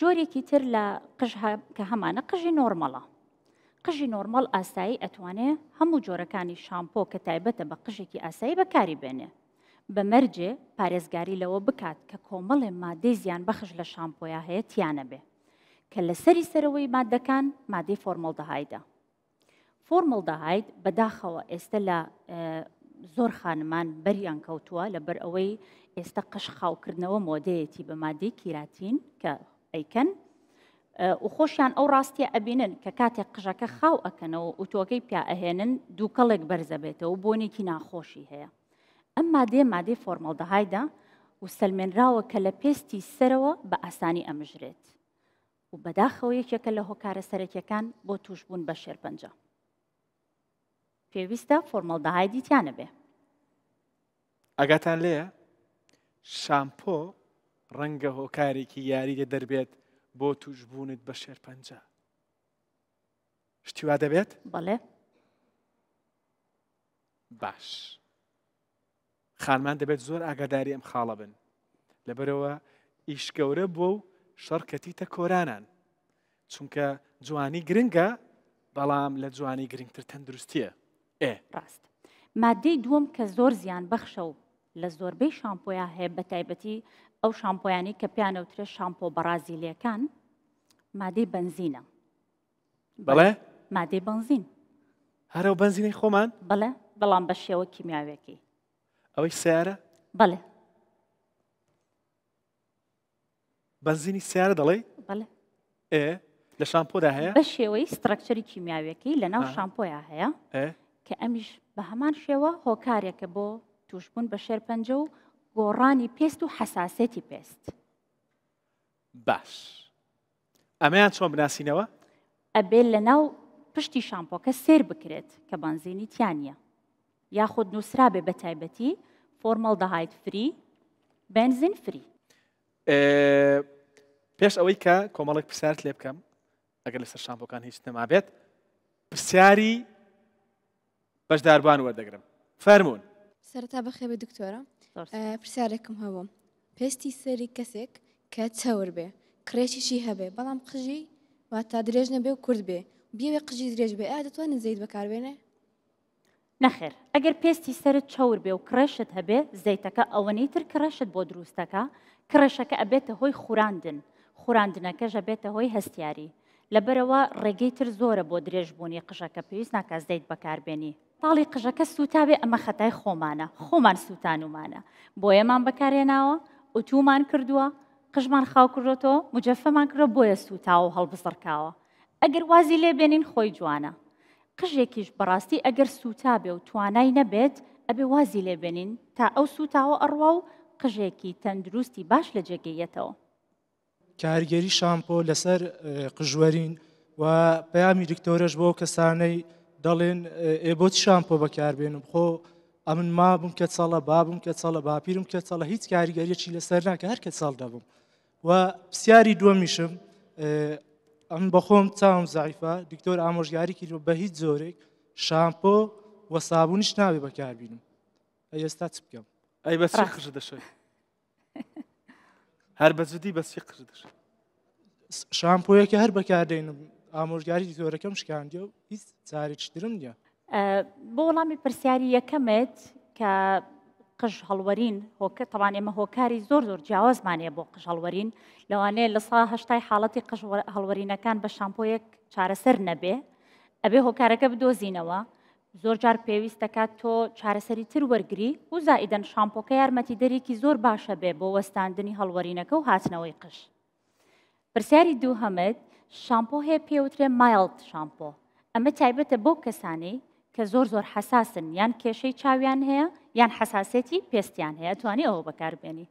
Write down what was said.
جۆرێکی تر لە قژ کە هەمانە قژی نۆرمەڵە قژی نۆرمەل ئاسایی ئەتوانێ هەموو جۆرەکانی شامپۆ کە تایبەتە بە قژێکی ئاسایی بەکاری بێنێ بەمەرجێ پارێزگاری لەوە بکات کە کۆمەڵێ مادەی زیان بەخش لە شامپۆیا هەیە تیانە بێ کە لە سەری سەرەوەی مادەکان مادەی فۆرمەڵدەهایدا فۆرمەڵدەهاید بەداخەوە ئێستا لە زۆر خانمان بەریان کەوتووە لەبەر ئەوەی ئێستا قەش خاوکردنەوە مۆدەیەتی بە مادەی کیراتین کە ئەیکەن و خۆشیان ئەو ڕاستیە ئەبینن کە کاتێک قژەکە خاو ئەکەنەوە ئوتۆکەی پیا ئەهێنن دووکەڵێک بەرزەبێتەوە بۆنێکی ناخۆشی هەیە ئەم مادێ مادەی فۆرمەڵدەهایدا و سلمێنراوە کە لە پێستی سەرەوە بە ئاسانی ئەمژرێت و بەداخەوە یەکێکە لە هۆکارە سەرەکیەکان بۆ توشبوون بە شێرپەنج پێویستە فۆرمەڵدەهای دیتیانە بێ ئەگاتان لێە شامپۆ ڕەنگە هۆکارێکی یاری لێ دەربێت بۆ توشببوونت بە شێر پەنج. شتیوا دەبێت؟ بەڵێ؟ باش. خانمان دەبێت زۆر ئاگاداری ئەم خاڵە بن. لەبەرەوە ئیشگەورە بۆ و شەڕکەتیتە کۆرانان. چونکە جوانی گرنگە بەڵام لە جوانی گرنگتر تەندروستیە. ئێ ڕاست. مادەی دووەم کە زۆر زیان بەخشە و لە زۆربەی شامپۆیان هەیە بە تایبەتی ئەو شامپۆیانی کە پیانەوترێ شامپۆ بەرازیلەکان مادەی بنزینە بڵێ مادەی بنزین هەرە و بنزینی خۆمان بڵێ بەڵام بە شێوە کیمیاوێکی ئەوەی سیارە بڵێ بنزینی سیارە دەڵێ بڵێ ئێ لە شامپۆدا هەیە بە شێوەی سترەکچری کیمیاوێکی لە ناو شامپۆیا هەیە کە ئەمیش بە هەمان شێوە هۆکارێکە بۆ توشببوون بە شێر پەنجە و گۆڕانی پێست و حساسەتی پێست باش ئەمەیان چۆن بناسیینەوە؟ ئەبێ لە ناو پشتی شامپۆکە سێر بکرێت کە بانزینی تیانە یاخود نووسرا بێ بە تایبەتی فۆرمەڵ دەهایت فری بنزین فری پێش ئەوەی کە کۆمەڵێک پرسیارت لێ بکەم ئەگەر لەسەر شامپۆکان هیچ نەما بێت پرسیاری بەشداربان وەردەگرم فەرمونون سەرتا بەخێ بە دکتۆرە پرسیارێکم هەبووم پێستی سەری کەسێک کە چاور بێ کرێکیشی هەبێ بەڵام قژی وا تا درێژ نەبێ و کورد بێ بیاوێ قژی درێژ بێ ئا دەتوانن زەید بەکاربێنێ نەخێر ئەگەر پێستی سرت چاور بێ و کرێشت هەبێ زەیتەکە ئەوەنەی تر کرەشت بۆ دروستەکە کرەشەکە ئەبێتە هۆی خوراندن خوراندنەکە ژەبێتە هۆی هەستیاری لەبەرەوە ڕێگەی تر زۆرە بۆ درێژبوونی قژەکە پێویست ناکە زەیت بەکاربێنی تاڵی قژەکە سوتاوێ ئەمە خەتای خۆمانە خۆمان سووتان ومانە بۆ ئێمان بەکارێناوە ئوتومان کردووە قژمان خاو کردێتەوە مجەفەمان کردە بۆیە سوتاوە هەڵبزڕکاوە ئەگەر وازی لێ بێنین خۆی جوانە قژێکیش بەڕاستی ئەگەر سوتا بێ و توانای نەبێت ئەبێ وازی لێ بێنین تا ئەو سوتاوە ئەڕوا و قژێکی تەندروستی باش لە جێگەیەتەوە کارگەری شامپۆ لەسەر قژوەرین و پەیامی دکتۆرەش بۆ کەسانەی دەڵێن ئێ بۆچی شامپۆ بەکاربێنم خۆ ئەمن ما بووم کە ساڵە بابووم کە ساڵە باپیرم کە ساڵە هیچ کاریگەریەکی لەسەر ناکە هەر کە ساڵ دەبم و پرسیاری دووەمیشم ئەم بەخۆم چاوم زایفە دکتۆر ئامۆژگاریکی بە هیچ زۆرێک شامپۆ وە سابوونیش ناوێ بەکاربینم ئێستا چ بکەم ئەی بەس قژ دەشێ هەر بەزدی بەسی قژ دەش شامپۆیەکە هەر بەکاردێنم ئامۆژگاری تۆرەکەم شکاندیە و هیچ چارێکشترم نیە بۆ وەڵامی پرسیاری یەکەمت کە قژ هەڵوەرین هۆکە تەوان ئێمە هۆکاری زۆر زۆر جیاوازمانەیە بۆ قژ هەڵوەرین لەوانەیە لە سا هەشتای حاڵەتی قژ هەڵوەرینەکان بە شامپۆیەک چارەسەر نەبێ ئەبێ هۆکارەکە بدۆزینەوە زۆر جار پێویست دەکات تۆ چارەسەری تر وەرگری و زائیدەن شامپۆکە یارمەتی دەرێکی زۆر باشە بێ بۆ وەستاندنی هەڵوەرینەکە و هاتنەوەی قش. پرسیاری دوو هەمت شامپۆ هەیە پێوترێ مایلد شامپۆ ئەمە تایبەتە بۆ کەسانی کە زۆر زۆر حساسن یان کێشەی چاویان هەیە یان حساسەتی پێستیان هەیە توانانی ئەوە بەکاربێنی